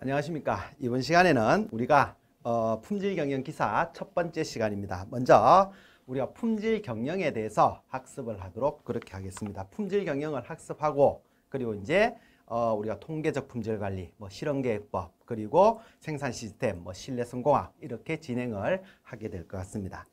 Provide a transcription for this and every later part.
안녕하십니까. 이번 시간에는 우리가 어, 품질 경영 기사 첫 번째 시간입니다. 먼저 우리가 품질 경영에 대해서 학습을 하도록 그렇게 하겠습니다. 품질 경영을 학습하고 그리고 이제 어, 우리가 통계적 품질 관리, 뭐 실험 계획법, 그리고 생산 시스템, 뭐 신뢰성 공학 이렇게 진행을 하게 될 것 같습니다.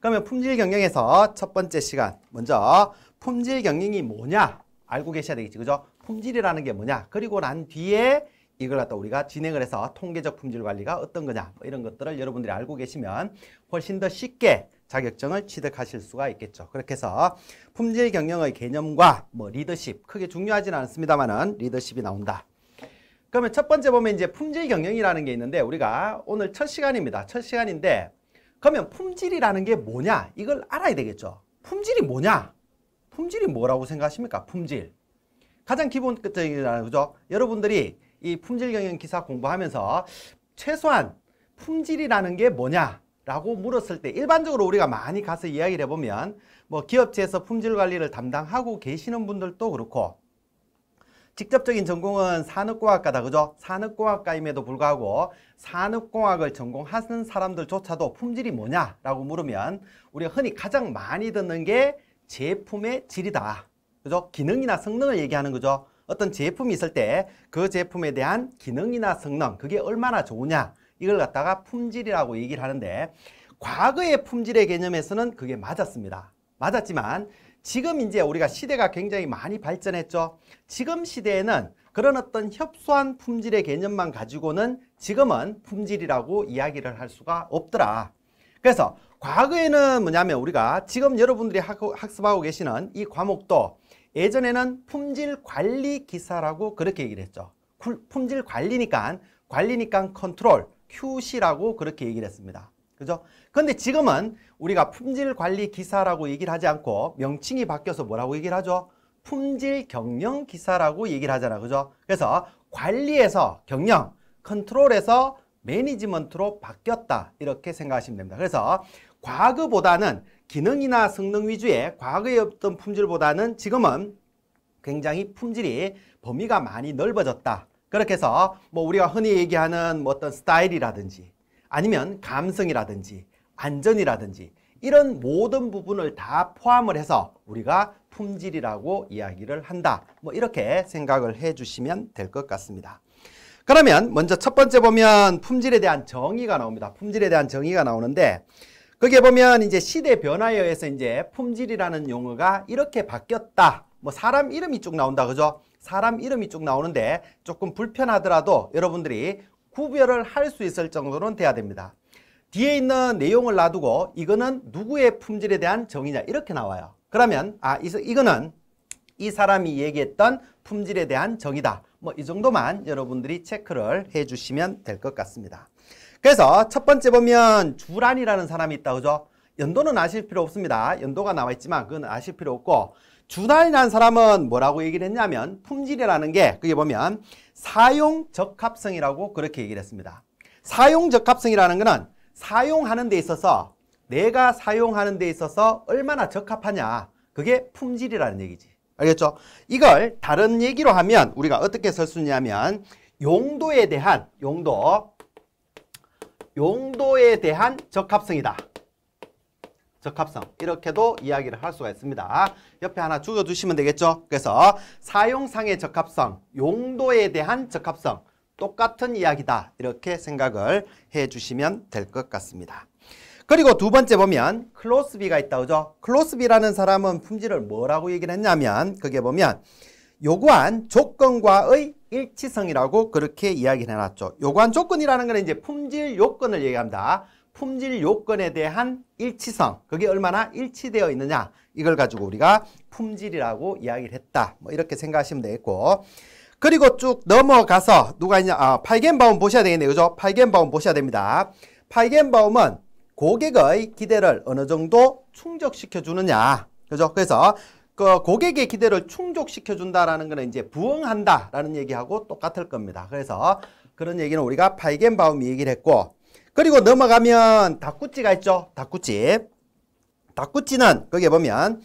그러면 품질 경영에서 첫 번째 시간 먼저 품질 경영이 뭐냐 알고 계셔야 되겠지, 그죠? 품질이라는 게 뭐냐? 그리고 난 뒤에 이걸 갖다 우리가 진행을 해서 통계적 품질 관리가 어떤 거냐 뭐 이런 것들을 여러분들이 알고 계시면 훨씬 더 쉽게 자격증을 취득하실 수가 있겠죠. 그렇게 해서 품질 경영의 개념과 뭐 리더십 크게 중요하지는 않습니다만은 리더십이 나온다. 그러면 첫 번째 보면 이제 품질 경영이라는 게 있는데 우리가 오늘 첫 시간입니다. 첫 시간인데 그러면 품질이라는 게 뭐냐 이걸 알아야 되겠죠. 품질이 뭐냐? 품질이 뭐라고 생각하십니까? 품질. 가장 기본적인 거죠. 여러분들이 이 품질 경영 기사 공부하면서 최소한 품질이라는 게 뭐냐 라고 물었을 때 일반적으로 우리가 많이 가서 이야기를 해보면 뭐 기업체에서 품질 관리를 담당하고 계시는 분들도 그렇고 직접적인 전공은 산업공학과다 그죠? 산업공학과임에도 불구하고 산업공학을 전공하는 사람들조차도 품질이 뭐냐 라고 물으면 우리가 흔히 가장 많이 듣는 게 제품의 질이다 그죠? 기능이나 성능을 얘기하는 거죠 어떤 제품이 있을 때 그 제품에 대한 기능이나 성능 그게 얼마나 좋으냐 이걸 갖다가 품질이라고 얘기를 하는데 과거의 품질의 개념에서는 그게 맞았습니다. 맞았지만 지금 이제 우리가 시대가 굉장히 많이 발전했죠. 지금 시대에는 그런 어떤 협소한 품질의 개념만 가지고는 지금은 품질이라고 이야기를 할 수가 없더라. 그래서 과거에는 뭐냐면 우리가 지금 여러분들이 학습하고 계시는 이 과목도 예전에는 품질 관리 기사라고 그렇게 얘기를 했죠. 품질 관리니까 관리니까 컨트롤 QC라고 그렇게 얘기를 했습니다. 그죠? 근데 지금은 우리가 품질 관리 기사라고 얘기를 하지 않고 명칭이 바뀌어서 뭐라고 얘기를 하죠? 품질 경영 기사라고 얘기를 하잖아. 그죠? 그래서 관리에서 경영, 컨트롤에서 매니지먼트로 바뀌었다 이렇게 생각하시면 됩니다. 그래서 과거보다는 기능이나 성능 위주의 과거의 어떤 품질보다는 지금은 굉장히 품질이 범위가 많이 넓어졌다. 그렇게 해서 뭐 우리가 흔히 얘기하는 뭐 어떤 스타일이라든지 아니면 감성이라든지 안전이라든지 이런 모든 부분을 다 포함을 해서 우리가 품질이라고 이야기를 한다. 뭐 이렇게 생각을 해주시면 될 것 같습니다. 그러면 먼저 첫 번째 보면 품질에 대한 정의가 나옵니다. 품질에 대한 정의가 나오는데 거기에 보면 이제 시대 변화에 의해서 이제 품질이라는 용어가 이렇게 바뀌었다. 뭐 사람 이름이 쭉 나온다. 그죠? 사람 이름이 쭉 나오는데 조금 불편하더라도 여러분들이 구별을 할 수 있을 정도는 돼야 됩니다. 뒤에 있는 내용을 놔두고 이거는 누구의 품질에 대한 정의냐 이렇게 나와요. 그러면 아 이거는 이 사람이 얘기했던 품질에 대한 정의다. 뭐이 정도만 여러분들이 체크를 해주시면 될 것 같습니다. 그래서 첫 번째 보면 주란이라는 사람이 있다 그죠? 연도는 아실 필요 없습니다. 연도가 나와 있지만 그건 아실 필요 없고 주란이라는 사람은 뭐라고 얘기를 했냐면 품질이라는 게 그게 보면 사용 적합성이라고 그렇게 얘기를 했습니다. 사용 적합성이라는 거는 사용하는 데 있어서 내가 사용하는 데 있어서 얼마나 적합하냐 그게 품질이라는 얘기지. 알겠죠? 이걸 다른 얘기로 하면 우리가 어떻게 설수냐면 용도에 대한 용도 용도에 대한 적합성이다. 적합성 이렇게도 이야기를 할 수가 있습니다. 옆에 하나 죽여주시면 되겠죠? 그래서 사용상의 적합성, 용도에 대한 적합성 똑같은 이야기다 이렇게 생각을 해주시면 될 것 같습니다. 그리고 두 번째 보면 클로스비가 있다 그죠? 클로스비라는 사람은 품질을 뭐라고 얘기를 했냐면 그게 보면 요구한 조건과의 일치성이라고 그렇게 이야기를 해놨죠. 요구한 조건이라는 것은 이제 품질 요건을 얘기합니다. 품질 요건에 대한 일치성, 그게 얼마나 일치되어 있느냐 이걸 가지고 우리가 품질이라고 이야기를 했다. 뭐 이렇게 생각하시면 되겠고 그리고 쭉 넘어가서 누가 있냐, 아, 팔겐바움 보셔야 되겠네요. 그죠? 팔겐바움 보셔야 됩니다. 팔겐바움은 고객의 기대를 어느 정도 충족시켜 주느냐. 그죠? 그래서 그 고객의 기대를 충족시켜 준다라는 거는 이제 부응한다라는 얘기하고 똑같을 겁니다. 그래서 그런 얘기는 우리가 파이겐바움이 얘기를 했고 그리고 넘어가면 닭구찌가 있죠. 닭구찌. 닭구찌는 거기에 보면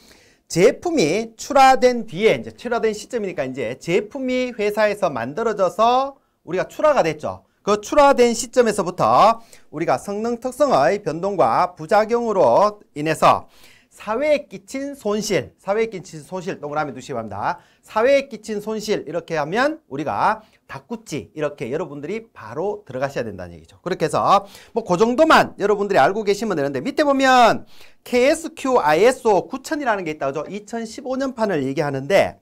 제품이 출하된 뒤에 이제 출하된 시점이니까 이제 제품이 회사에서 만들어져서 우리가 출하가 됐죠. 그 출하된 시점에서부터 우리가 성능 특성의 변동과 부작용으로 인해서 사회에 끼친 손실, 사회에 끼친 손실 동그라미 두시기 바랍니다. 사회에 끼친 손실 이렇게 하면 우리가 닭구찌 이렇게 여러분들이 바로 들어가셔야 된다는 얘기죠. 그렇게 해서 뭐 그 정도만 여러분들이 알고 계시면 되는데 밑에 보면 KSQ ISO 9000이라는 게 있다고 하죠. 2015년판을 얘기하는데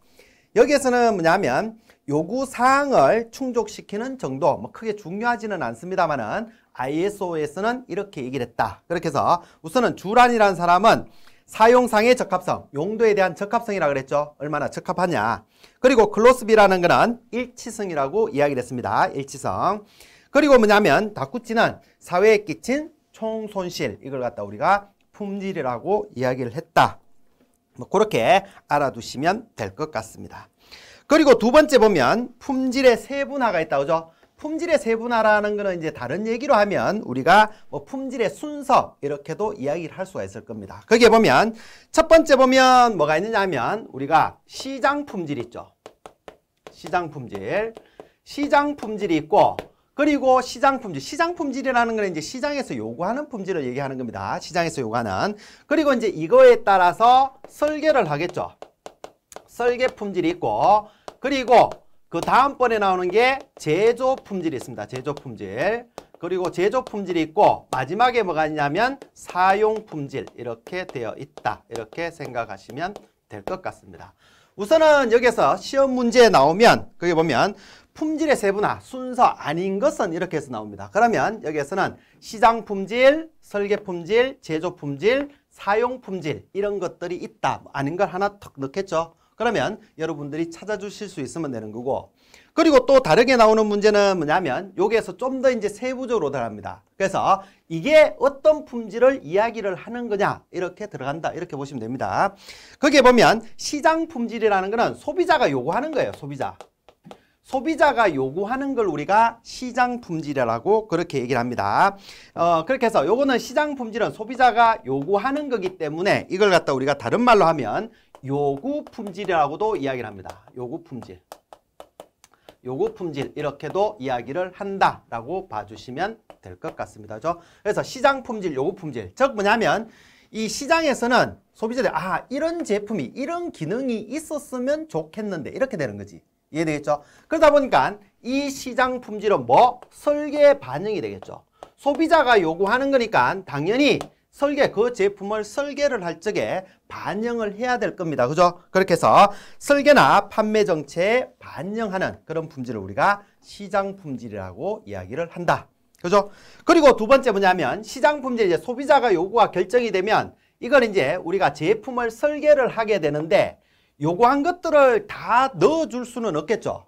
여기에서는 뭐냐면 요구사항을 충족시키는 정도 뭐 크게 중요하지는 않습니다만은 ISO에서는 이렇게 얘기를 했다. 그렇게 해서 우선은 주란이라는 사람은 사용상의 적합성, 용도에 대한 적합성이라고 그랬죠. 얼마나 적합하냐. 그리고 클로스비라는 거는 일치성이라고 이야기를 했습니다. 일치성. 그리고 뭐냐면 다쿠치는 사회에 끼친 총손실 이걸 갖다 우리가 품질이라고 이야기를 했다. 뭐 그렇게 알아두시면 될 것 같습니다. 그리고 두 번째 보면 품질의 세분화가 있다 그죠? 품질의 세분화라는 거는 이제 다른 얘기로 하면 우리가 뭐 품질의 순서 이렇게도 이야기를 할 수가 있을 겁니다. 거기에 보면 첫 번째 보면 뭐가 있느냐 하면 우리가 시장 품질 있죠. 시장 품질. 시장 품질이 있고 그리고 시장 품질, 시장 품질이라는 건 이제 시장에서 요구하는 품질을 얘기하는 겁니다. 시장에서 요구하는. 그리고 이제 이거에 따라서 설계를 하겠죠. 설계 품질이 있고 그리고 그 다음번에 나오는 게 제조 품질이 있습니다. 제조 품질. 그리고 제조 품질이 있고 마지막에 뭐가 있냐면 사용 품질 이렇게 되어 있다. 이렇게 생각하시면 될 것 같습니다. 우선은 여기서 시험 문제에 나오면 거기 보면 품질의 세분화, 순서 아닌 것은 이렇게 해서 나옵니다. 그러면 여기에서는 시장 품질, 설계 품질, 제조 품질, 사용 품질 이런 것들이 있다. 뭐 아닌 걸 하나 턱 넣겠죠. 그러면 여러분들이 찾아주실 수 있으면 되는 거고 그리고 또 다르게 나오는 문제는 뭐냐면 여기에서 좀 더 이제 세부적으로 들어갑니다. 그래서 이게 어떤 품질을 이야기를 하는 거냐 이렇게 들어간다 이렇게 보시면 됩니다. 거기에 보면 시장 품질이라는 거는 소비자가 요구하는 거예요. 소비자. 소비자가 요구하는 걸 우리가 시장 품질이라고 그렇게 얘기를 합니다. 어, 그렇게 해서 요거는 시장 품질은 소비자가 요구하는 거기 때문에 이걸 갖다 우리가 다른 말로 하면 요구 품질이라고도 이야기를 합니다. 요구 품질. 요구 품질 이렇게도 이야기를 한다라고 봐주시면 될 것 같습니다. 그 그래서 시장 품질, 요구 품질. 즉 뭐냐면 이 시장에서는 소비자들이 아 이런 제품이 이런 기능이 있었으면 좋겠는데 이렇게 되는 거지. 이해되겠죠? 그러다 보니까 이 시장 품질은 뭐? 설계 반영이 되겠죠. 소비자가 요구하는 거니까 당연히 설계, 그 제품을 설계를 할 적에 반영을 해야 될 겁니다. 그죠? 그렇게 해서 설계나 판매 정체에 반영하는 그런 품질을 우리가 시장 품질이라고 이야기를 한다. 그죠? 그리고 두 번째 뭐냐면 시장 품질 이제 소비자가 요구가 결정이 되면 이걸 이제 우리가 제품을 설계를 하게 되는데 요구한 것들을 다 넣어줄 수는 없겠죠.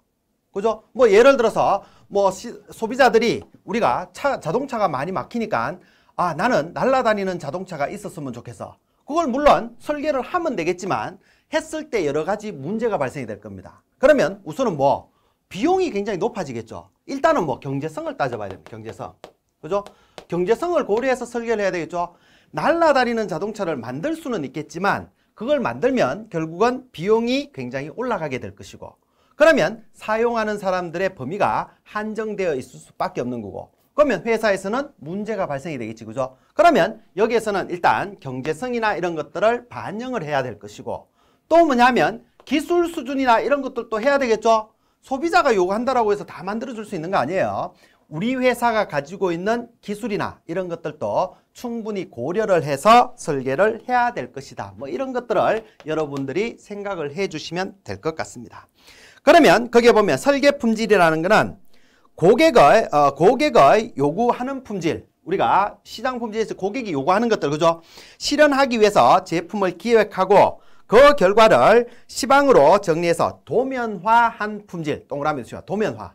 그죠? 뭐 예를 들어서 뭐 시, 소비자들이 우리가 차, 자동차가 많이 막히니까 아 나는 날아다니는 자동차가 있었으면 좋겠어. 그걸 물론 설계를 하면 되겠지만 했을 때 여러 가지 문제가 발생이 될 겁니다. 그러면 우선은 뭐 비용이 굉장히 높아지겠죠. 일단은 뭐 경제성을 따져봐야 됩니다. 경제성. 그죠? 경제성을 고려해서 설계를 해야 되겠죠. 날아다니는 자동차를 만들 수는 있겠지만 그걸 만들면 결국은 비용이 굉장히 올라가게 될 것이고 그러면 사용하는 사람들의 범위가 한정되어 있을 수밖에 없는 거고 그러면 회사에서는 문제가 발생이 되겠지, 그죠? 그러면 여기에서는 일단 경제성이나 이런 것들을 반영을 해야 될 것이고 또 뭐냐면 기술 수준이나 이런 것들도 해야 되겠죠? 소비자가 요구한다라고 해서 다 만들어줄 수 있는 거 아니에요. 우리 회사가 가지고 있는 기술이나 이런 것들도 충분히 고려를 해서 설계를 해야 될 것이다. 뭐 이런 것들을 여러분들이 생각을 해주시면 될 것 같습니다. 그러면 거기에 보면 설계 품질이라는 거는 고객의 어, 고객의 요구하는 품질 우리가 시장 품질에서 고객이 요구하는 것들 그죠? 실현하기 위해서 제품을 기획하고 그 결과를 시방으로 정리해서 도면화한 품질 동그라미 수요 도면화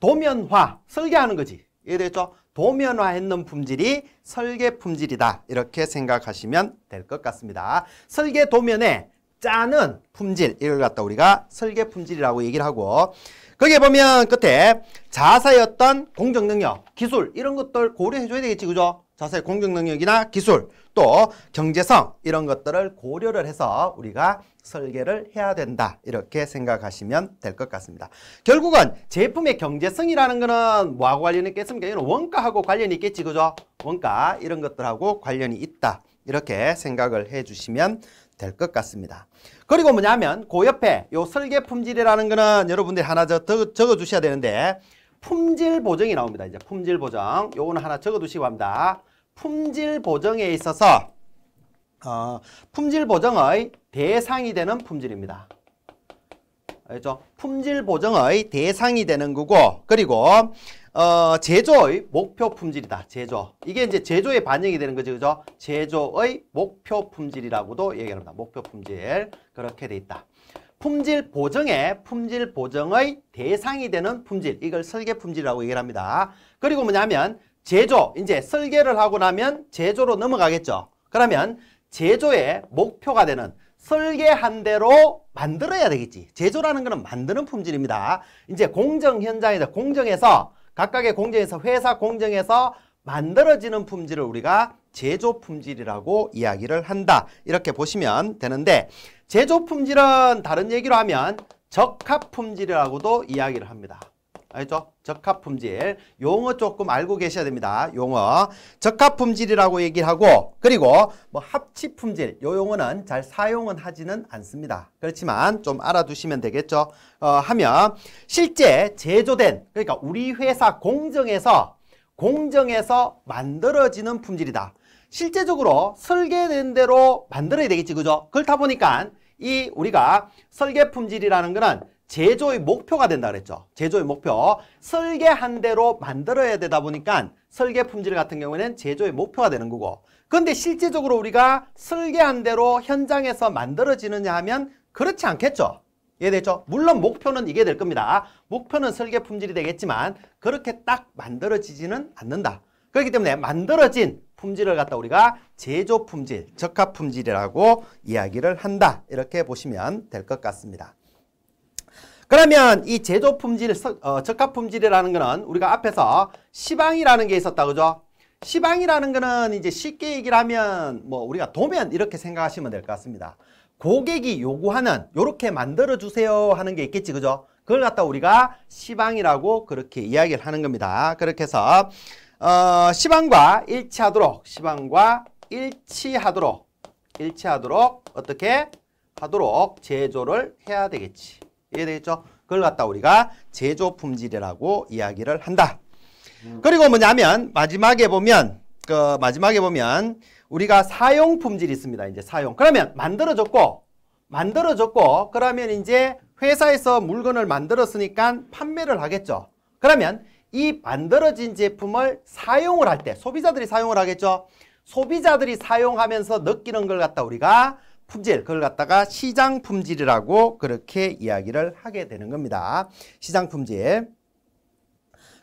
도면화 설계하는 거지 이해됐죠? 도면화했는 품질이 설계 품질이다 이렇게 생각하시면 될 것 같습니다 설계 도면에 짜는 품질 이걸 갖다 우리가 설계 품질이라고 얘기를 하고 거기에 보면 끝에 자사였던 공정 능력, 기술 이런 것들 고려해 줘야 되겠지 그죠? 자사의 공정 능력이나 기술 또 경제성 이런 것들을 고려를 해서 우리가 설계를 해야 된다 이렇게 생각하시면 될 것 같습니다. 결국은 제품의 경제성이라는 거는 뭐하고 관련이 있겠습니까? 이는 원가하고 관련이 있겠지 그죠? 원가 이런 것들하고 관련이 있다 이렇게 생각을 해주시면 될것 같습니다. 그리고 뭐냐면 그 옆에 요 설계 품질이라는 거는 여러분들이 하나 더 적어 주셔야 되는데 품질 보정이 나옵니다. 이제 품질 보정. 요거는 하나 적어 두시기 바랍니다. 품질 보정에 있어서 어, 품질 보정의 대상이 되는 품질입니다. 알죠? 품질 보정의 대상이 되는 거고 그리고 어, 제조의 목표 품질이다. 제조. 이게 이제 제조에 반영이 되는 거죠. 그죠? 제조의 목표 품질이라고도 얘기합니다. 목표 품질. 그렇게 돼 있다. 품질 보정에 품질 보정의 대상이 되는 품질. 이걸 설계 품질이라고 얘기를 합니다. 그리고 뭐냐면 제조. 이제 설계를 하고 나면 제조로 넘어가겠죠. 그러면 제조의 목표가 되는 설계한 대로 만들어야 되겠지. 제조라는 거는 만드는 품질입니다. 이제 공정 현장에서 공정에서 각각의 공정에서 회사 공정에서 만들어지는 품질을 우리가 제조 품질이라고 이야기를 한다. 이렇게 보시면 되는데 제조 품질은 다른 얘기로 하면 적합 품질이라고도 이야기를 합니다. 알죠? 적합품질. 용어 조금 알고 계셔야 됩니다. 용어. 적합품질이라고 얘기를 하고 그리고 뭐 합치품질 요 용어는 잘 사용은 하지는 않습니다. 그렇지만 좀 알아두시면 되겠죠. 어, 하면 실제 제조된 그러니까 우리 회사 공정에서 공정에서 만들어지는 품질이다. 실제적으로 설계된 대로 만들어야 되겠지 그죠? 그렇다 보니까 이 우리가 설계 품질이라는 거는 제조의 목표가 된다 그랬죠. 제조의 목표. 설계한 대로 만들어야 되다 보니까 설계 품질 같은 경우에는 제조의 목표가 되는 거고 근데 실제적으로 우리가 설계한 대로 현장에서 만들어지느냐 하면 그렇지 않겠죠. 이해되죠 물론 목표는 이게 될 겁니다. 목표는 설계 품질이 되겠지만 그렇게 딱 만들어지지는 않는다. 그렇기 때문에 만들어진 품질을 갖다 우리가 제조 품질, 적합 품질이라고 이야기를 한다. 이렇게 보시면 될 것 같습니다. 그러면 이 제조 품질, 어, 적합 품질이라는 거는 우리가 앞에서 시방이라는 게 있었다, 그죠? 시방이라는 거는 이제 쉽게 얘기를 하면 뭐 우리가 도면 이렇게 생각하시면 될 것 같습니다. 고객이 요구하는 요렇게 만들어 주세요 하는 게 있겠지 그죠? 그걸 갖다 우리가 시방이라고 그렇게 이야기를 하는 겁니다. 그렇게 해서 어, 시방과 일치하도록 시방과 일치하도록 일치하도록 어떻게 하도록 제조를 해야 되겠지. 이해되겠죠? 그걸 갖다 우리가 제조 품질이라고 이야기를 한다. 그리고 뭐냐면 마지막에 보면 그 마지막에 보면 우리가 사용 품질이 있습니다. 이제 사용. 그러면 만들어졌고 만들어졌고 그러면 이제 회사에서 물건을 만들었으니까 판매를 하겠죠. 그러면 이 만들어진 제품을 사용을 할 때 소비자들이 사용을 하겠죠. 소비자들이 사용하면서 느끼는 걸 갖다 우리가 품질 그걸 갖다가 시장 품질이라고 그렇게 이야기를 하게 되는 겁니다. 시장 품질.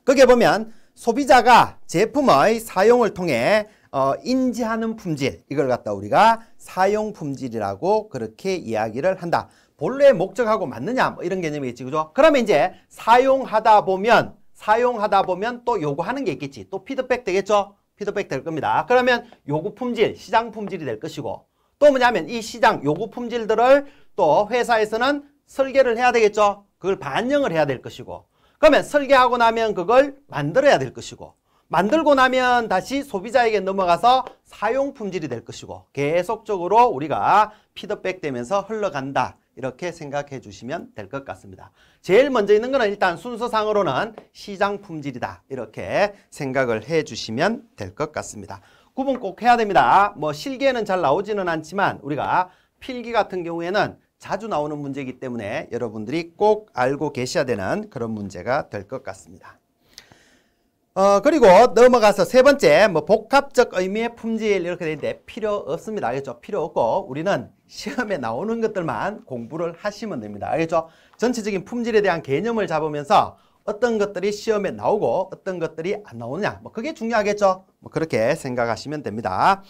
거기에 보면 소비자가 제품의 사용을 통해 어, 인지하는 품질 이걸 갖다 우리가 사용 품질이라고 그렇게 이야기를 한다. 본래 목적하고 맞느냐 뭐 이런 개념이겠지 그죠? 그러면 이제 사용하다 보면 사용하다 보면 또 요구하는 게 있겠지. 또 피드백 되겠죠? 피드백 될 겁니다. 그러면 요구 품질, 시장 품질이 될 것이고 또 뭐냐면 이 시장 요구 품질들을 또 회사에서는 설계를 해야 되겠죠. 그걸 반영을 해야 될 것이고 그러면 설계하고 나면 그걸 만들어야 될 것이고 만들고 나면 다시 소비자에게 넘어가서 사용 품질이 될 것이고 계속적으로 우리가 피드백 되면서 흘러간다. 이렇게 생각해 주시면 될 것 같습니다. 제일 먼저 있는 거는 일단 순서상으로는 시장 품질이다. 이렇게 생각을 해 주시면 될 것 같습니다. 구분 꼭 해야 됩니다. 뭐 실기에는 잘 나오지는 않지만 우리가 필기 같은 경우에는 자주 나오는 문제이기 때문에 여러분들이 꼭 알고 계셔야 되는 그런 문제가 될 것 같습니다. 어 그리고 넘어가서 세 번째 뭐 복합적 의미의 품질 이렇게 되는데 필요 없습니다. 알겠죠? 필요 없고 우리는 시험에 나오는 것들만 공부를 하시면 됩니다. 알겠죠? 전체적인 품질에 대한 개념을 잡으면서 어떤 것들이 시험에 나오고 어떤 것들이 안 나오느냐 뭐 그게 중요하겠죠 뭐 그렇게 생각하시면 됩니다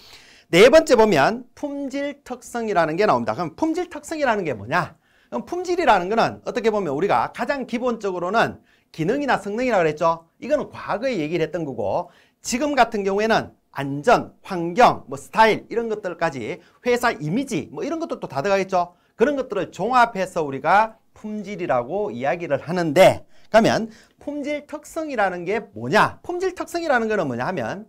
네 번째 보면 품질 특성이라는 게 나옵니다 그럼 품질 특성이라는 게 뭐냐 그럼 품질이라는 거는 어떻게 보면 우리가 가장 기본적으로는 기능이나 성능이라고 그랬죠 이거는 과거에 얘기를 했던 거고 지금 같은 경우에는 안전, 환경, 뭐 스타일 이런 것들까지 회사 이미지 뭐 이런 것도 또 다 들어가겠죠 그런 것들을 종합해서 우리가 품질이라고 이야기를 하는데 그러면 품질 특성이라는 게 뭐냐? 품질 특성이라는 거는 뭐냐 하면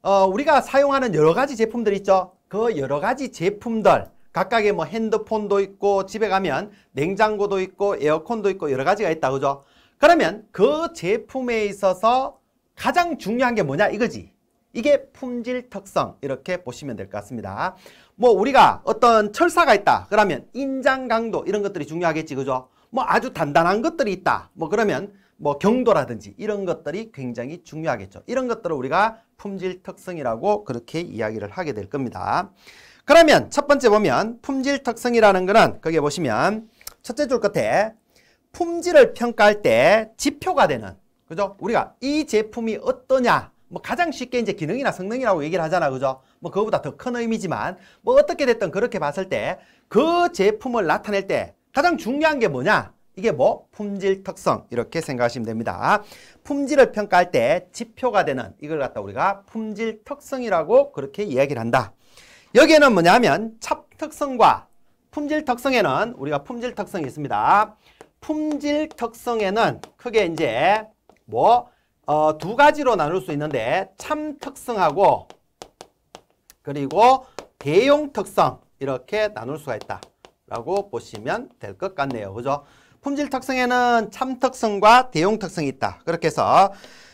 어, 우리가 사용하는 여러 가지 제품들 있죠? 그 여러 가지 제품들 각각의 뭐 핸드폰도 있고 집에 가면 냉장고도 있고 에어컨도 있고 여러 가지가 있다 그죠? 그러면 그 제품에 있어서 가장 중요한 게 뭐냐 이거지 이게 품질 특성 이렇게 보시면 될 것 같습니다 뭐 우리가 어떤 철사가 있다 그러면 인장 강도 이런 것들이 중요하겠지 그죠? 뭐 아주 단단한 것들이 있다. 뭐 그러면 뭐 경도라든지 이런 것들이 굉장히 중요하겠죠. 이런 것들을 우리가 품질 특성이라고 그렇게 이야기를 하게 될 겁니다. 그러면 첫 번째 보면 품질 특성이라는 거는 거기에 보시면 첫째 줄 끝에 품질을 평가할 때 지표가 되는 그죠? 우리가 이 제품이 어떠냐 뭐 가장 쉽게 이제 기능이나 성능이라고 얘기를 하잖아 그죠? 뭐 그거보다 더 큰 의미지만 뭐 어떻게 됐든 그렇게 봤을 때 그 제품을 나타낼 때 가장 중요한 게 뭐냐? 이게 뭐? 품질 특성 이렇게 생각하시면 됩니다. 품질을 평가할 때 지표가 되는 이걸 갖다 우리가 품질 특성이라고 그렇게 이야기를 한다. 여기에는 뭐냐면 첩 특성과 품질 특성에는 우리가 품질 특성이 있습니다. 품질 특성에는 크게 이제 뭐 어, 두 가지로 나눌 수 있는데 참 특성하고 그리고 대용 특성 이렇게 나눌 수가 있다. 라고 보시면 될 것 같네요. 그죠? 품질 특성에는 참 특성과 대용 특성이 있다. 그렇게 해서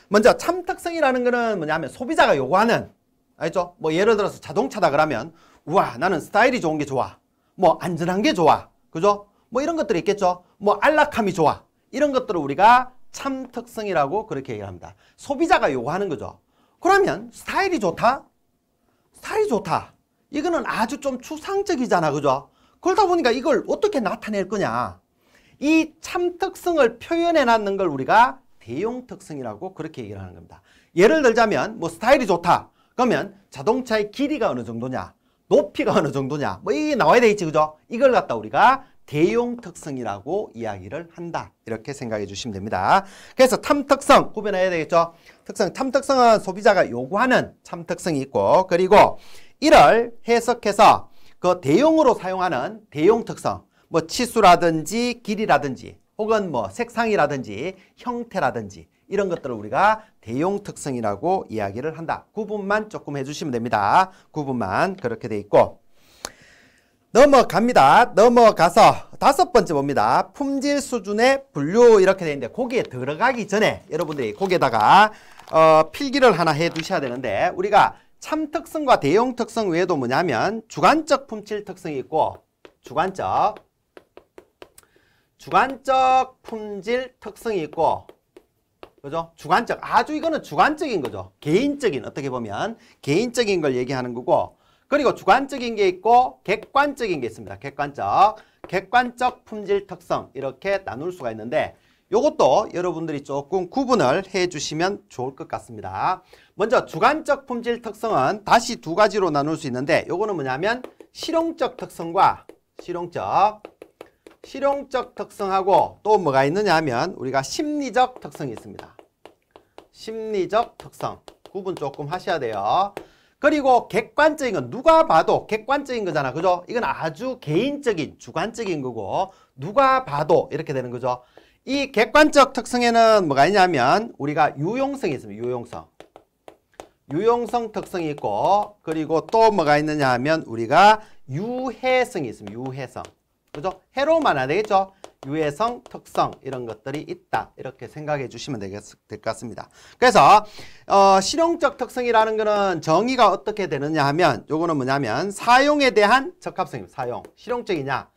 먼저 참 특성이라는 거는 뭐냐면 소비자가 요구하는 알죠? 뭐 예를 들어서 자동차다 그러면 우와 나는 스타일이 좋은 게 좋아. 뭐 안전한 게 좋아. 그죠? 뭐 이런 것들이 있겠죠. 뭐 안락함이 좋아. 이런 것들을 우리가 참 특성이라고 그렇게 얘기합니다. 소비자가 요구하는 거죠. 그러면 스타일이 좋다? 스타일이 좋다. 이거는 아주 좀 추상적이잖아. 그죠? 그러다 보니까 이걸 어떻게 나타낼 거냐. 이 참특성을 표현해 놨는 걸 우리가 대용 특성이라고 그렇게 얘기를 하는 겁니다. 예를 들자면 뭐 스타일이 좋다. 그러면 자동차의 길이가 어느 정도냐. 높이가 어느 정도냐. 뭐 이게 나와야 되겠지. 그죠? 이걸 갖다 우리가 대용 특성이라고 이야기를 한다. 이렇게 생각해 주시면 됩니다. 그래서 참특성 구분해야 되겠죠. 특성 참특성은 소비자가 요구하는 참특성이 있고 그리고 이를 해석해서 그 대용으로 사용하는 대용 특성 뭐 치수라든지 길이라든지 혹은 뭐 색상이라든지 형태라든지 이런 것들을 우리가 대용 특성이라고 이야기를 한다. 구분만 그 조금 해주시면 됩니다. 구분만 그 그렇게 돼 있고 넘어갑니다. 넘어가서 다섯 번째 봅니다. 품질 수준의 분류 이렇게 되는데 거기에 들어가기 전에 여러분들이 거기에다가 어, 필기를 하나 해 두셔야 되는데 우리가 참 특성과 대용 특성 외에도 뭐냐면 주관적 품질 특성이 있고 주관적 주관적 품질 특성이 있고 그죠? 주관적 아주 이거는 주관적인 거죠. 개인적인 어떻게 보면 개인적인 걸 얘기하는 거고 그리고 주관적인 게 있고 객관적인 게 있습니다. 객관적 객관적 품질 특성 이렇게 나눌 수가 있는데 이것도 여러분들이 조금 구분을 해 주시면 좋을 것 같습니다. 먼저 주관적 품질 특성은 다시 두 가지로 나눌 수 있는데 요거는 뭐냐면 실용적 특성과 실용적 실용적 특성하고 또 뭐가 있느냐 하면 우리가 심리적 특성이 있습니다. 심리적 특성 구분 조금 하셔야 돼요. 그리고 객관적인 건 누가 봐도 객관적인 거잖아. 그죠? 이건 아주 개인적인 주관적인 거고 누가 봐도 이렇게 되는 거죠. 이 객관적 특성에는 뭐가 있냐면 우리가 유용성이 있습니다. 유용성. 유용성 특성이 있고 그리고 또 뭐가 있느냐 하면 우리가 유해성이 있습니다. 유해성. 그죠? 해로만 안 되겠죠? 유해성, 특성 이런 것들이 있다. 이렇게 생각해 주시면 될것 같습니다. 그래서 어, 실용적 특성이라는 거는 정의가 어떻게 되느냐 하면 요거는 뭐냐면 사용에 대한 적합성입니다. 사용. 실용적이냐?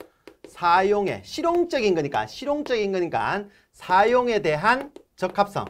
사용에 실용적인 거니까 실용적인 거니까 사용에 대한 적합성.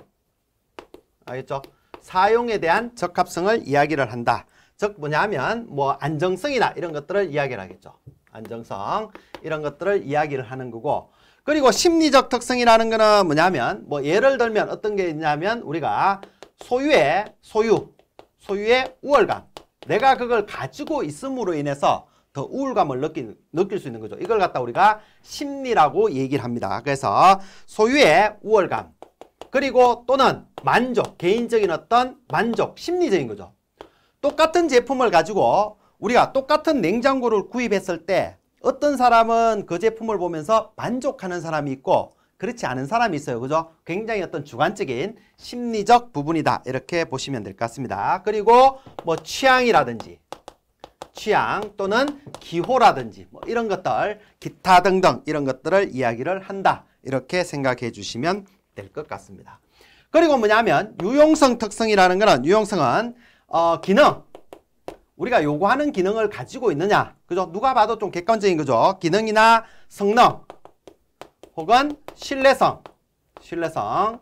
알겠죠? 사용에 대한 적합성을 이야기를 한다. 즉 뭐냐면 뭐 안정성이나 이런 것들을 이야기를 하겠죠. 안정성 이런 것들을 이야기를 하는 거고 그리고 심리적 특성이라는 거는 뭐냐면 뭐 예를 들면 어떤 게 있냐면 우리가 소유의 소유 소유의 우월감 내가 그걸 가지고 있음으로 인해서 더 우울감을 느끼 느낄 수 있는 거죠. 이걸 갖다 우리가 심리라고 얘기를 합니다. 그래서 소유의 우월감 그리고 또는 만족, 개인적인 어떤 만족, 심리적인 거죠. 똑같은 제품을 가지고 우리가 똑같은 냉장고를 구입했을 때 어떤 사람은 그 제품을 보면서 만족하는 사람이 있고 그렇지 않은 사람이 있어요. 그죠? 굉장히 어떤 주관적인 심리적 부분이다. 이렇게 보시면 될 것 같습니다. 그리고 뭐 취향이라든지 취향 또는 기호라든지 뭐 이런 것들 기타 등등 이런 것들을 이야기를 한다. 이렇게 생각해 주시면 될것 같습니다. 그리고 뭐냐면 유용성 특성이라는 거는 유용성은 어, 기능 우리가 요구하는 기능을 가지고 있느냐 그죠? 누가 봐도 좀 객관적인 거죠. 기능이나 성능 혹은 신뢰성 신뢰성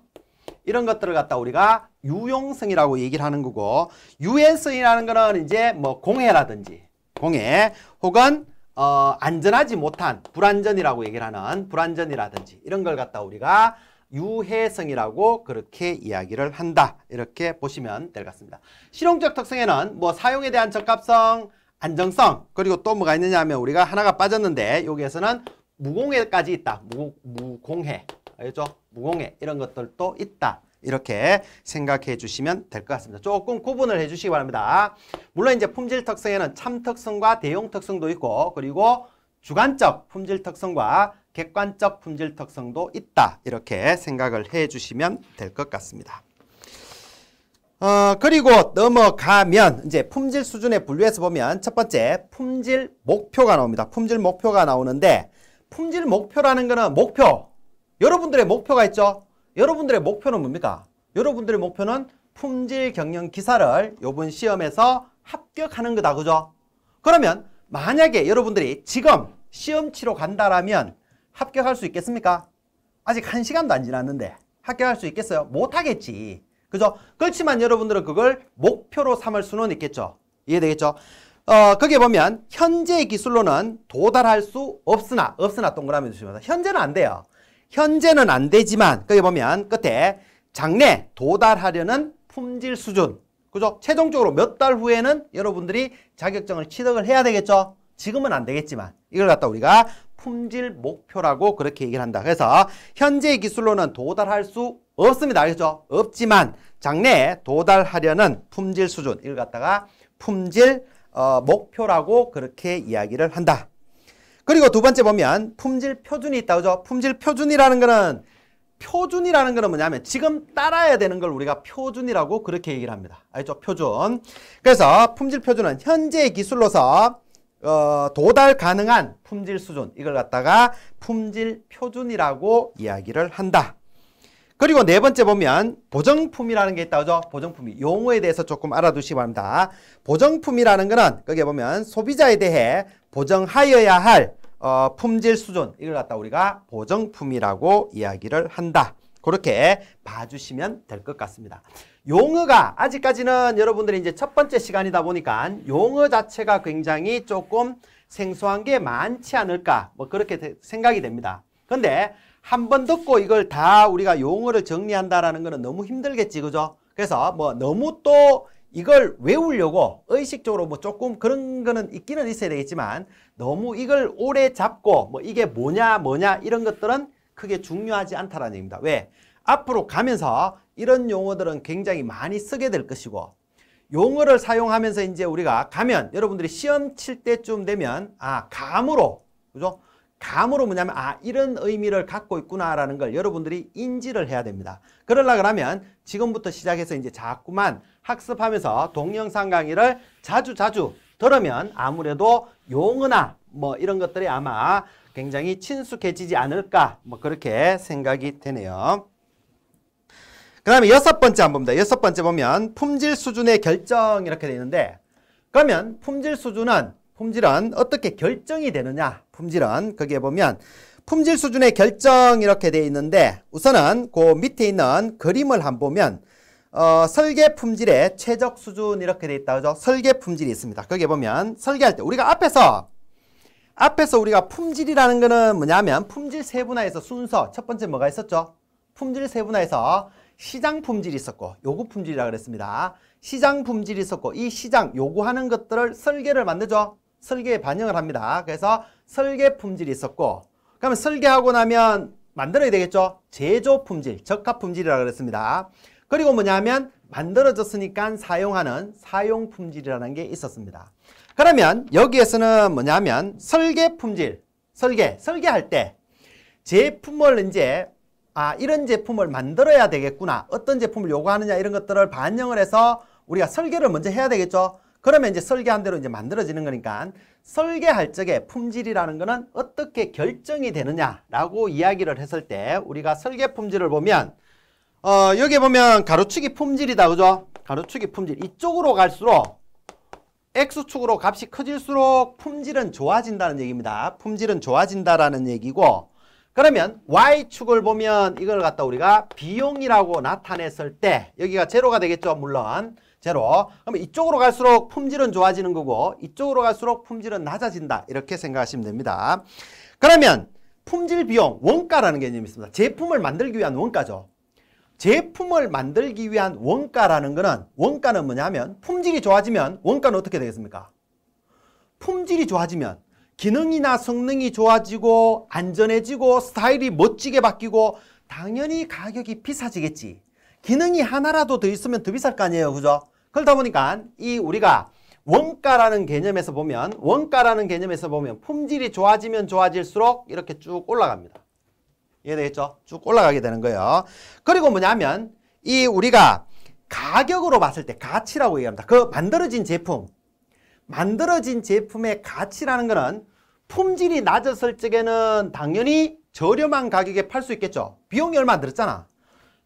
이런 것들을 갖다 우리가 유용성이라고 얘기를 하는 거고 유해성이라는 거는 이제 뭐 공해라든지 공해 혹은 어, 안전하지 못한 불안전이라고 얘기를 하는 불안전이라든지 이런 걸 갖다 우리가 유해성이라고 그렇게 이야기를 한다. 이렇게 보시면 될 것 같습니다. 실용적 특성에는 뭐 사용에 대한 적합성, 안정성, 그리고 또 뭐가 있느냐 하면 우리가 하나가 빠졌는데 여기에서는 무공해까지 있다. 무, 무공해. 알죠? 무공해. 이런 것들도 있다. 이렇게 생각해 주시면 될 것 같습니다. 조금 구분을 해 주시기 바랍니다. 물론 이제 품질 특성에는 참 특성과 대용 특성도 있고 그리고 주관적 품질 특성과 객관적 품질 특성도 있다 이렇게 생각을 해주시면 될 것 같습니다. 어, 그리고 넘어가면 이제 품질 수준에 분류해서 보면 첫 번째 품질 목표가 나옵니다. 품질 목표가 나오는데 품질 목표라는 거는 목표 여러분들의 목표가 있죠. 여러분들의 목표는 뭡니까? 여러분들의 목표는 품질 경영 기사를 요번 시험에서 합격하는 거다 그죠? 그러면 만약에 여러분들이 지금 시험치로 간다라면 합격할 수 있겠습니까? 아직 한 시간도 안 지났는데 합격할 수 있겠어요? 못하겠지. 그죠? 그렇지만 여러분들은 그걸 목표로 삼을 수는 있겠죠. 이해되겠죠? 어, 거기에 보면 현재의 기술로는 도달할 수 없으나 없으나 동그라미 주시면 현재는 안 돼요. 현재는 안 되지만 거기 보면 끝에 장래 도달하려는 품질 수준 그죠? 최종적으로 몇 달 후에는 여러분들이 자격증을 취득을 해야 되겠죠? 지금은 안 되겠지만 이걸 갖다 우리가 품질 목표라고 그렇게 얘기를 한다. 그래서 현재의 기술로는 도달할 수 없습니다. 알겠죠? 없지만 장래에 도달하려는 품질 수준 이걸 갖다가 품질 어, 목표라고 그렇게 이야기를 한다. 그리고 두 번째 보면 품질 표준이 있다. 그죠? 품질 표준이라는 거는 표준이라는 거는 뭐냐면 지금 따라야 되는 걸 우리가 표준이라고 그렇게 얘기를 합니다. 알죠? 표준. 그래서 품질 표준은 현재의 기술로서 어, 도달 가능한 품질 수준 이걸 갖다가 품질 표준이라고 이야기를 한다. 그리고 네 번째 보면 보정품이라는 게 있다죠. 보정품이 용어에 대해서 조금 알아두시기 바랍니다. 보정품이라는 거는 거기에 보면 소비자에 대해 보정하여야 할 어, 품질 수준 이걸 갖다 우리가 보정품이라고 이야기를 한다. 그렇게 봐주시면 될 것 같습니다. 용어가 아직까지는 여러분들이 이제 첫 번째 시간이다 보니까 용어 자체가 굉장히 조금 생소한 게 많지 않을까 뭐 그렇게 생각이 됩니다. 근데 한 번 듣고 이걸 다 우리가 용어를 정리한다라는 거는 너무 힘들겠지 그죠? 그래서 뭐 너무 또 이걸 외우려고 의식적으로 뭐 조금 그런 거는 있기는 있어야 되겠지만 너무 이걸 오래 잡고 뭐 이게 뭐냐 뭐냐 이런 것들은 크게 중요하지 않다라는 얘기입니다. 왜? 앞으로 가면서 이런 용어들은 굉장히 많이 쓰게 될 것이고 용어를 사용하면서 이제 우리가 가면 여러분들이 시험 칠 때쯤 되면 아 감으로 그죠? 감으로 뭐냐면 아 이런 의미를 갖고 있구나라는 걸 여러분들이 인지를 해야 됩니다. 그러려 그러면 지금부터 시작해서 이제 자꾸만 학습하면서 동영상 강의를 자주 자주 들으면 아무래도 용어나 뭐 이런 것들이 아마 굉장히 친숙해지지 않을까 뭐 그렇게 생각이 되네요. 그 다음에 여섯 번째 한번 봅니다. 여섯 번째 보면 품질 수준의 결정 이렇게 되어 있는데 그러면 품질 수준은 품질은 어떻게 결정이 되느냐 품질은 거기에 보면 품질 수준의 결정 이렇게 되어 있는데 우선은 그 밑에 있는 그림을 한번 보면 어, 설계 품질의 최적 수준 이렇게 되어 있다 그죠? 설계 품질이 있습니다. 거기에 보면 설계할 때 우리가 앞에서 앞에서 우리가 품질이라는 거는 뭐냐면 품질 세분화에서 순서 첫 번째 뭐가 있었죠? 품질 세분화에서 시장 품질이 있었고 요구 품질이라 그랬습니다. 시장 품질이 있었고 이 시장 요구하는 것들을 설계를 만들죠. 설계에 반영을 합니다. 그래서 설계 품질이 있었고 그러면 설계하고 나면 만들어야 되겠죠. 제조 품질, 적합 품질이라 그랬습니다. 그리고 뭐냐면 만들어졌으니까 사용하는 사용 품질이라는 게 있었습니다. 그러면 여기에서는 뭐냐면 설계 품질, 설계, 설계할 때 제품을 이제 아 이런 제품을 만들어야 되겠구나 어떤 제품을 요구하느냐 이런 것들을 반영을 해서 우리가 설계를 먼저 해야 되겠죠 그러면 이제 설계한 대로 이제 만들어지는 거니까 설계할 적에 품질이라는 거는 어떻게 결정이 되느냐라고 이야기를 했을 때 우리가 설계 품질을 보면 어 여기 보면 가로축이 품질이다 그죠 가로축이 품질 이쪽으로 갈수록 X축으로 값이 커질수록 품질은 좋아진다는 얘기입니다. 품질은 좋아진다라는 얘기고 그러면 Y축을 보면 이걸 갖다 우리가 비용이라고 나타냈을 때 여기가 제로가 되겠죠. 물론 제로. 그러 이쪽으로 갈수록 품질은 좋아지는 거고 이쪽으로 갈수록 품질은 낮아진다. 이렇게 생각하시면 됩니다. 그러면 품질 비용, 원가라는 개념이 있습니다. 제품을 만들기 위한 원가죠. 제품을 만들기 위한 원가라는 거는 원가는 뭐냐면 품질이 좋아지면 원가는 어떻게 되겠습니까? 품질이 좋아지면 기능이나 성능이 좋아지고 안전해지고 스타일이 멋지게 바뀌고 당연히 가격이 비싸지겠지. 기능이 하나라도 더 있으면 더 비쌀 거 아니에요. 그죠? 그러다 보니까 이 우리가 원가라는 개념에서 보면 원가라는 개념에서 보면 품질이 좋아지면 좋아질수록 이렇게 쭉 올라갑니다. 이해되겠죠? 쭉 올라가게 되는 거예요. 그리고 뭐냐면 이 우리가 가격으로 봤을 때 가치라고 얘기합니다. 그 만들어진 제품, 만들어진 제품의 가치라는 거는 품질이 낮았을 적에는 당연히 저렴한 가격에 팔 수 있겠죠. 비용이 얼마 안 들었잖아.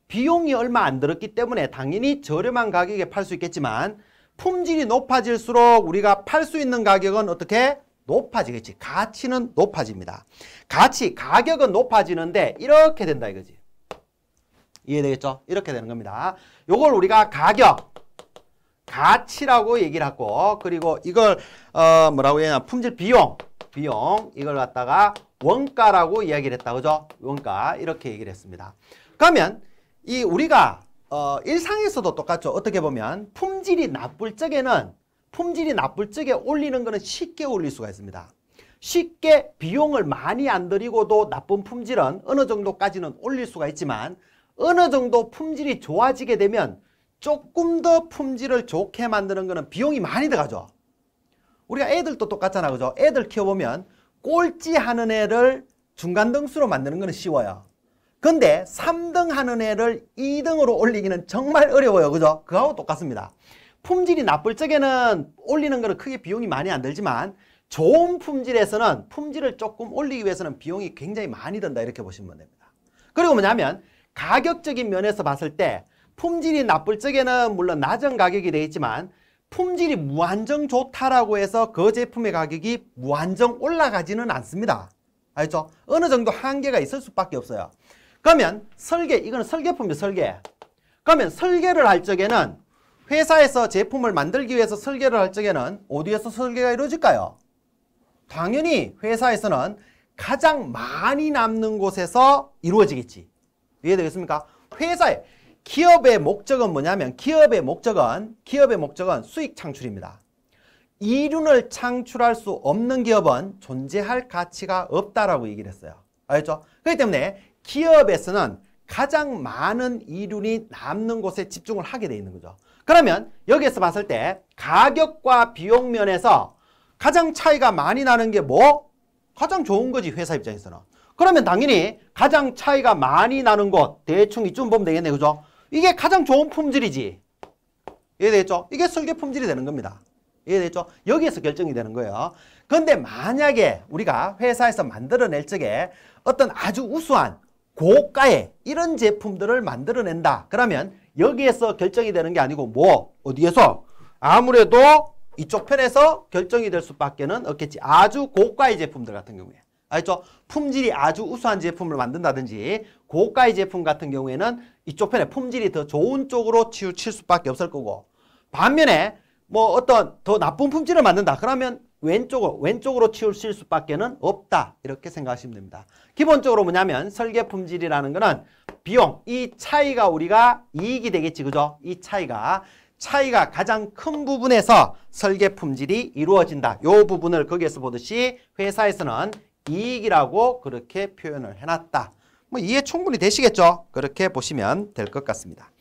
비용이 얼마 안 들었기 때문에 당연히 저렴한 가격에 팔 수 있겠지만 품질이 높아질수록 우리가 팔 수 있는 가격은 어떻게? 높아지겠지. 가치는 높아집니다. 가치, 가격은 높아지는데 이렇게 된다 이거지. 이해되겠죠? 이렇게 되는 겁니다. 요걸 우리가 가격, 가치라고 얘기를 하고 그리고 이걸 어 뭐라고 해야 하나 품질 비용, 비용 이걸 갖다가 원가라고 이야기를 했다. 그죠? 원가 이렇게 얘기를 했습니다. 그러면 이 우리가 어 일상에서도 똑같죠. 어떻게 보면 품질이 나쁠 적에는 품질이 나쁠 적에 올리는 것은 쉽게 올릴 수가 있습니다. 쉽게 비용을 많이 안 들이고도 나쁜 품질은 어느 정도까지는 올릴 수가 있지만 어느 정도 품질이 좋아지게 되면 조금 더 품질을 좋게 만드는 것은 비용이 많이 들어가죠. 우리가 애들도 똑같잖아. 그죠? 애들 키워보면 꼴찌 하는 애를 중간 등수로 만드는 것은 쉬워요. 근데 3등 하는 애를 2등으로 올리기는 정말 어려워요. 그죠? 그하고 거 똑같습니다. 품질이 나쁠 적에는 올리는 거는 크게 비용이 많이 안 들지만 좋은 품질에서는 품질을 조금 올리기 위해서는 비용이 굉장히 많이 든다 이렇게 보시면 됩니다. 그리고 뭐냐면 가격적인 면에서 봤을 때 품질이 나쁠 적에는 물론 낮은 가격이 되어 있지만 품질이 무한정 좋다라고 해서 그 제품의 가격이 무한정 올라가지는 않습니다. 알죠? 어느 정도 한계가 있을 수밖에 없어요. 그러면 설계, 이거는 설계품이죠, 설계. 그러면 설계를 할 적에는 회사에서 제품을 만들기 위해서 설계를 할 적에는 어디에서 설계가 이루어질까요? 당연히 회사에서는 가장 많이 남는 곳에서 이루어지겠지. 이해되겠습니까? 회사의 기업의 목적은 뭐냐면 기업의 목적은 기업의 목적은 수익 창출입니다. 이륜을 창출할 수 없는 기업은 존재할 가치가 없다라고 얘기를 했어요. 알겠죠? 그렇기 때문에 기업에서는 가장 많은 이륜이 남는 곳에 집중을 하게 돼 있는 거죠. 그러면 여기에서 봤을 때 가격과 비용 면에서 가장 차이가 많이 나는 게 뭐? 가장 좋은 거지 회사 입장에서는. 그러면 당연히 가장 차이가 많이 나는 곳 대충 이쯤 보면 되겠네 그죠? 이게 가장 좋은 품질이지. 이해되겠죠? 이게 설계 품질이 되는 겁니다. 이해되겠죠? 여기에서 결정이 되는 거예요. 근데 만약에 우리가 회사에서 만들어낼 적에 어떤 아주 우수한 고가의 이런 제품들을 만들어낸다. 그러면 여기에서 결정이 되는 게 아니고 뭐 어디에서 아무래도 이쪽 편에서 결정이 될 수밖에 는 없겠지. 아주 고가의 제품들 같은 경우에. 알죠? 품질이 아주 우수한 제품을 만든다든지 고가의 제품 같은 경우에는 이쪽 편에 품질이 더 좋은 쪽으로 치우칠 수밖에 없을 거고 반면에 뭐 어떤 더 나쁜 품질을 만든다. 그러면 왼쪽으로, 왼쪽으로 치우실 수밖에는 없다. 이렇게 생각하시면 됩니다. 기본적으로 뭐냐면 설계 품질이라는 거는 비용, 이 차이가 우리가 이익이 되겠지, 그죠? 이 차이가. 차이가 가장 큰 부분에서 설계 품질이 이루어진다. 요 부분을 거기에서 보듯이 회사에서는 이익이라고 그렇게 표현을 해놨다. 뭐 이해 충분히 되시겠죠? 그렇게 보시면 될 것 같습니다.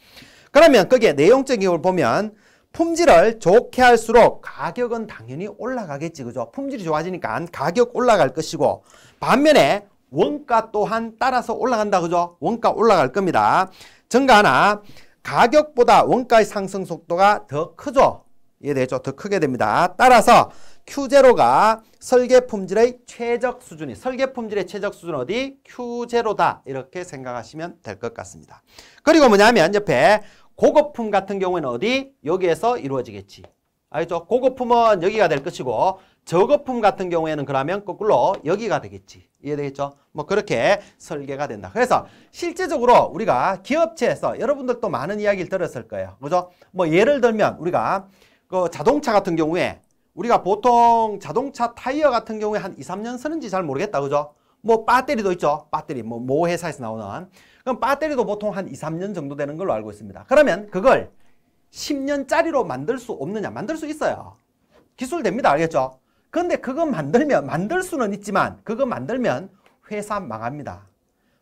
그러면 거기에 내용적인 걸 보면 품질을 좋게 할수록 가격은 당연히 올라가겠지. 그죠? 품질이 좋아지니까 가격 올라갈 것이고 반면에 원가 또한 따라서 올라간다. 그죠? 원가 올라갈 겁니다. 증가 나 가격보다 원가의 상승 속도가 더 크죠? 이해되죠? 예, 더 크게 됩니다. 따라서 Q0가 설계 품질의 최적 수준이, 설계 품질의 최적 수준 어디? Q0다. 이렇게 생각하시면 될 것 같습니다. 그리고 뭐냐면 옆에 고거품 같은 경우에는 어디? 여기에서 이루어지겠지. 알죠 고거품은 여기가 될 것이고 저거품 같은 경우에는 그러면 거꾸로 여기가 되겠지. 이해되겠죠? 뭐 그렇게 설계가 된다. 그래서 실제적으로 우리가 기업체에서 여러분들도 많은 이야기를 들었을 거예요. 그죠? 뭐 예를 들면 우리가 그 자동차 같은 경우에 우리가 보통 자동차 타이어 같은 경우에 한 2, 3년 쓰는지 잘 모르겠다. 그죠? 뭐 배터리도 있죠. 배터리 뭐 모 회사에서 나오는 그럼 배터리도 보통 한 2, 3년 정도 되는 걸로 알고 있습니다. 그러면 그걸 10년짜리로 만들 수 없느냐? 만들 수 있어요. 기술됩니다. 알겠죠? 근데 그거 만들면 만들 수는 있지만 그거 만들면 회사 망합니다.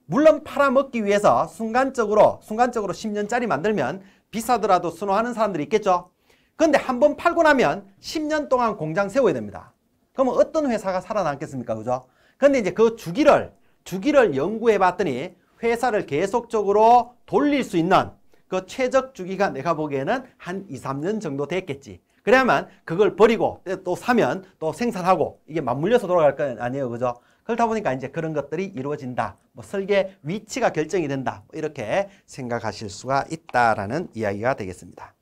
물론 팔아먹기 위해서 순간적으로 순간적으로 10년짜리 만들면 비싸더라도 선호하는 사람들이 있겠죠. 근데 한번 팔고 나면 10년 동안 공장 세워야 됩니다. 그러면 어떤 회사가 살아남겠습니까? 그죠? 근데 이제 그 주기를 주기를 연구해 봤더니 회사를 계속적으로 돌릴 수 있는 그 최적 주기가 내가 보기에는 한 2, 3년 정도 됐겠지. 그래야만 그걸 버리고 또 사면 또 생산하고 이게 맞물려서 돌아갈 건 아니에요. 그죠? 그렇다 보니까 이제 그런 것들이 이루어진다. 뭐 설계 위치가 결정이 된다. 뭐 이렇게 생각하실 수가 있다라는 이야기가 되겠습니다.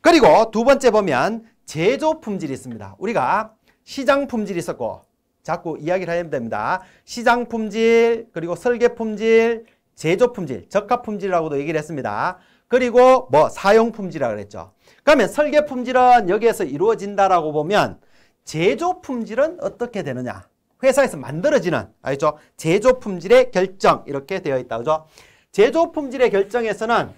그리고 두 번째 보면 제조 품질이 있습니다. 우리가 시장 품질이 있었고 자꾸 이야기를 하면 됩니다. 시장 품질, 그리고 설계 품질, 제조 품질, 적합 품질이라고도 얘기를 했습니다. 그리고 뭐 사용 품질이라고 그랬죠. 그러면 설계 품질은 여기에서 이루어진다라고 보면 제조 품질은 어떻게 되느냐? 회사에서 만들어지는 알죠? 제조 품질의 결정 이렇게 되어 있다. 그죠? 제조 품질의 결정에서는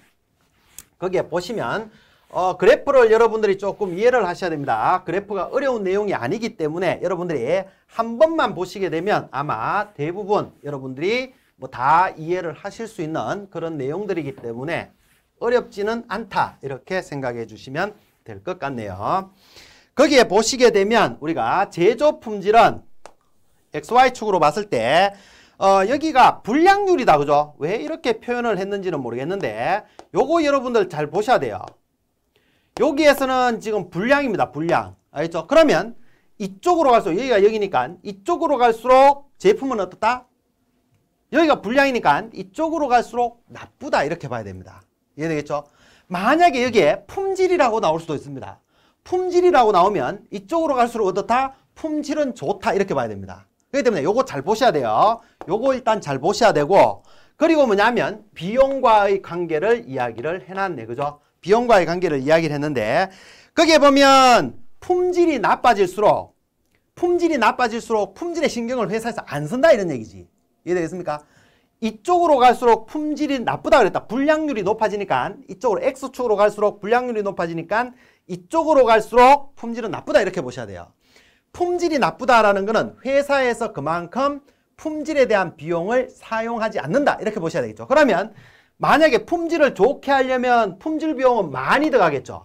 거기에 보시면 어, 그래프를 여러분들이 조금 이해를 하셔야 됩니다. 그래프가 어려운 내용이 아니기 때문에 여러분들이 한 번만 보시게 되면 아마 대부분 여러분들이 뭐다 이해를 하실 수 있는 그런 내용들이기 때문에 어렵지는 않다 이렇게 생각해 주시면 될 것 같네요. 거기에 보시게 되면 우리가 제조 품질은 XY축으로 봤을 때 어, 여기가 불량률이다 그죠? 왜 이렇게 표현을 했는지는 모르겠는데 요거 여러분들 잘 보셔야 돼요. 여기에서는 지금 불량입니다. 불량. 알겠죠? 그러면 이쪽으로 갈수록 여기가 여기니까 이쪽으로 갈수록 제품은 어떻다? 여기가 불량이니까 이쪽으로 갈수록 나쁘다 이렇게 봐야 됩니다. 이해되겠죠? 만약에 여기에 품질이라고 나올 수도 있습니다. 품질이라고 나오면 이쪽으로 갈수록 어떻다? 품질은 좋다 이렇게 봐야 됩니다. 그렇기 때문에 요거 잘 보셔야 돼요. 요거 일단 잘 보셔야 되고 그리고 뭐냐면 비용과의 관계를 이야기를 해놨네. 그죠? 비용과의 관계를 이야기를 했는데 거기에 보면 품질이 나빠질수록 품질이 나빠질수록 품질의 신경을 회사에서 안 쓴다 이런 얘기지. 이해되겠습니까? 이쪽으로 갈수록 품질이 나쁘다 그랬다. 불량률이 높아지니까 이쪽으로 X축으로 갈수록 불량률이 높아지니까 이쪽으로 갈수록 품질은 나쁘다 이렇게 보셔야 돼요. 품질이 나쁘다라는 것은 회사에서 그만큼 품질에 대한 비용을 사용하지 않는다 이렇게 보셔야 되겠죠. 그러면 만약에 품질을 좋게 하려면 품질 비용은 많이 들어가겠죠.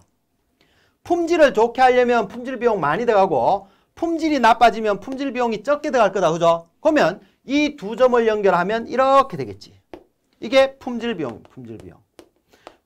품질을 좋게 하려면 품질 비용 많이 들어가고 품질이 나빠지면 품질 비용이 적게 들어갈 거다. 그죠? 그러면 이두 점을 연결하면 이렇게 되겠지. 이게 품질 비용, 품질 비용.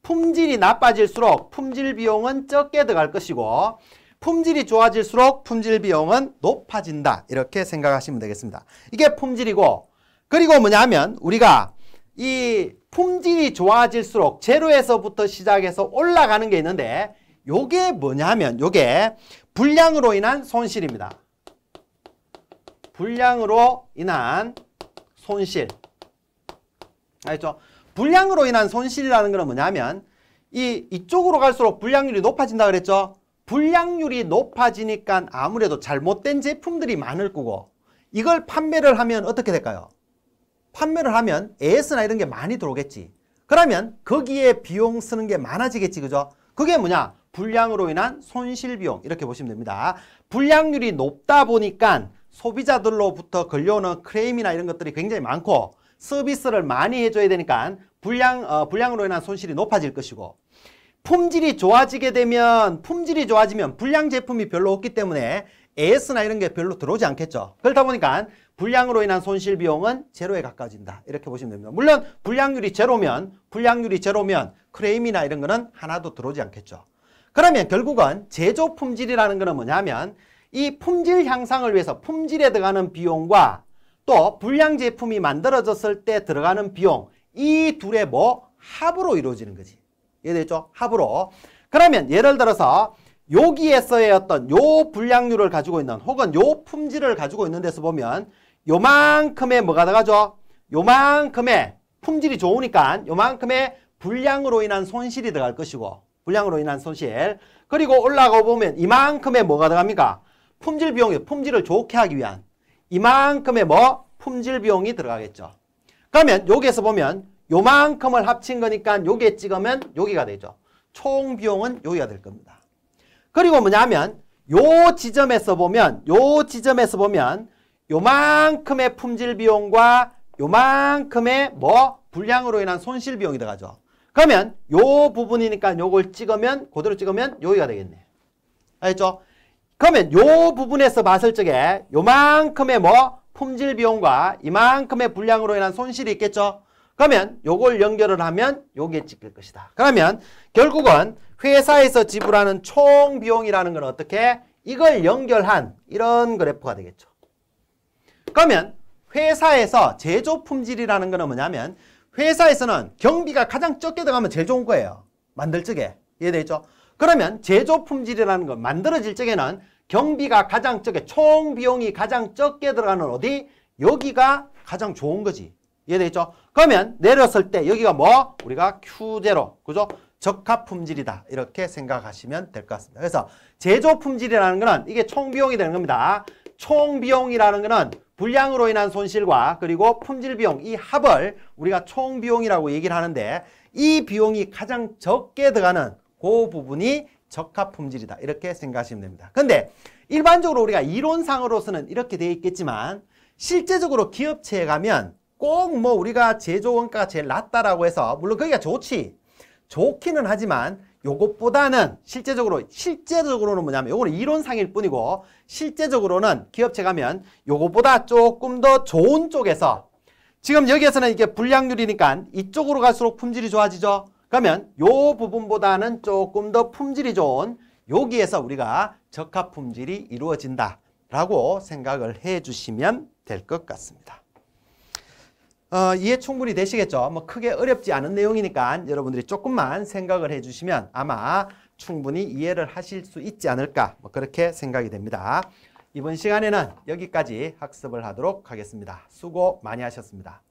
품질이 나빠질수록 품질 비용은 적게 들어갈 것이고 품질이 좋아질수록 품질 비용은 높아진다. 이렇게 생각하시면 되겠습니다. 이게 품질이고 그리고 뭐냐면 우리가 이 품질이 좋아질수록 제로에서부터 시작해서 올라가는 게 있는데 요게 뭐냐면 요게 불량으로 인한 손실입니다. 불량으로 인한 손실. 알겠죠? 불량으로 인한 손실이라는 건 뭐냐면 이 이쪽으로 갈수록 불량률이 높아진다 그랬죠? 불량률이 높아지니까 아무래도 잘못된 제품들이 많을 거고 이걸 판매를 하면 어떻게 될까요? 판매를 하면 AS나 이런 게 많이 들어오겠지. 그러면 거기에 비용 쓰는 게 많아지겠지. 그죠? 그게 뭐냐? 불량으로 인한 손실비용 이렇게 보시면 됩니다. 불량률이 높다 보니까 소비자들로부터 걸려오는 크레임이나 이런 것들이 굉장히 많고 서비스를 많이 해줘야 되니까 불량, 어, 불량으로 인한 손실이 높아질 것이고 품질이 좋아지게 되면 품질이 좋아지면 불량 제품이 별로 없기 때문에 AS나 이런 게 별로 들어오지 않겠죠. 그렇다 보니까 불량으로 인한 손실 비용은 제로에 가까워진다. 이렇게 보시면 됩니다. 물론 불량률이 제로면 불량률이 제로면 크레임이나 이런 거는 하나도 들어오지 않겠죠. 그러면 결국은 제조 품질이라는 거는 뭐냐면 이 품질 향상을 위해서 품질에 들어가는 비용과 또 불량 제품이 만들어졌을 때 들어가는 비용 이 둘의 뭐 합으로 이루어지는 거지. 이해됐죠? 합으로. 그러면 예를 들어서 여기에서의 어떤 요 불량률을 가지고 있는 혹은 요 품질을 가지고 있는 데서 보면 요만큼의 뭐가 들어가죠? 요만큼의 품질이 좋으니까 요만큼의 불량으로 인한 손실이 들어갈 것이고 불량으로 인한 손실 그리고 올라가 보면 이만큼의 뭐가 들어갑니까? 품질 비용이 품질을 좋게 하기 위한 이만큼의 뭐 품질 비용이 들어가겠죠. 그러면 여기에서 보면 요만큼을 합친 거니까 요게 찍으면 여기가 되죠. 총 비용은 여기가 될 겁니다. 그리고 뭐냐면 요 지점에서 보면 요 지점에서 보면 요만큼의 품질 비용과 요만큼의 뭐 불량으로 인한 손실 비용이 들어가죠. 그러면 요 부분이니까 요걸 찍으면 그대로 찍으면 여기가 되겠네. 알겠죠? 그러면 요 부분에서 봤을 적에 요만큼의 뭐 품질 비용과 이만큼의 분량으로 인한 손실이 있겠죠. 그러면 요걸 연결을 하면 요게 찍힐 것이다. 그러면 결국은 회사에서 지불하는 총 비용이라는 건 어떻게 이걸 연결한 이런 그래프가 되겠죠. 그러면 회사에서 제조 품질이라는 건 뭐냐면 회사에서는 경비가 가장 적게 들어가면 제일 좋은 거예요. 만들 적에. 이해되죠? 그러면 제조 품질이라는 건 만들어질 적에는 경비가 가장 적게 총 비용이 가장 적게 들어가는 어디? 여기가 가장 좋은 거지. 이해되겠죠? 그러면 내렸을 때 여기가 뭐? 우리가 q 제로 그죠? 적합 품질이다. 이렇게 생각하시면 될 것 같습니다. 그래서 제조 품질이라는 거는 이게 총 비용이 되는 겁니다. 총 비용이라는 거는 불량으로 인한 손실과 그리고 품질 비용 이 합을 우리가 총 비용이라고 얘기를 하는데 이 비용이 가장 적게 들어가는 그 부분이 적합 품질이다. 이렇게 생각하시면 됩니다. 근데 일반적으로 우리가 이론상으로서는 이렇게 되어 있겠지만 실제적으로 기업체에 가면 꼭 뭐 우리가 제조 원가가 제일 낮다라고 해서 물론 거기가 좋지. 좋기는 하지만 요것보다는 실제적으로 실제적으로는 뭐냐면 요거는 이론상일 뿐이고 실제적으로는 기업체 가면 요것보다 조금 더 좋은 쪽에서 지금 여기에서는 이게 불량률이니까 이쪽으로 갈수록 품질이 좋아지죠. 그러면 요 부분보다는 조금 더 품질이 좋은 여기에서 우리가 적합 품질이 이루어진다라고 생각을 해주시면 될 것 같습니다. 어, 이해 충분히 되시겠죠? 뭐 크게 어렵지 않은 내용이니까 여러분들이 조금만 생각을 해주시면 아마 충분히 이해를 하실 수 있지 않을까 뭐 그렇게 생각이 됩니다. 이번 시간에는 여기까지 학습을 하도록 하겠습니다. 수고 많이 하셨습니다.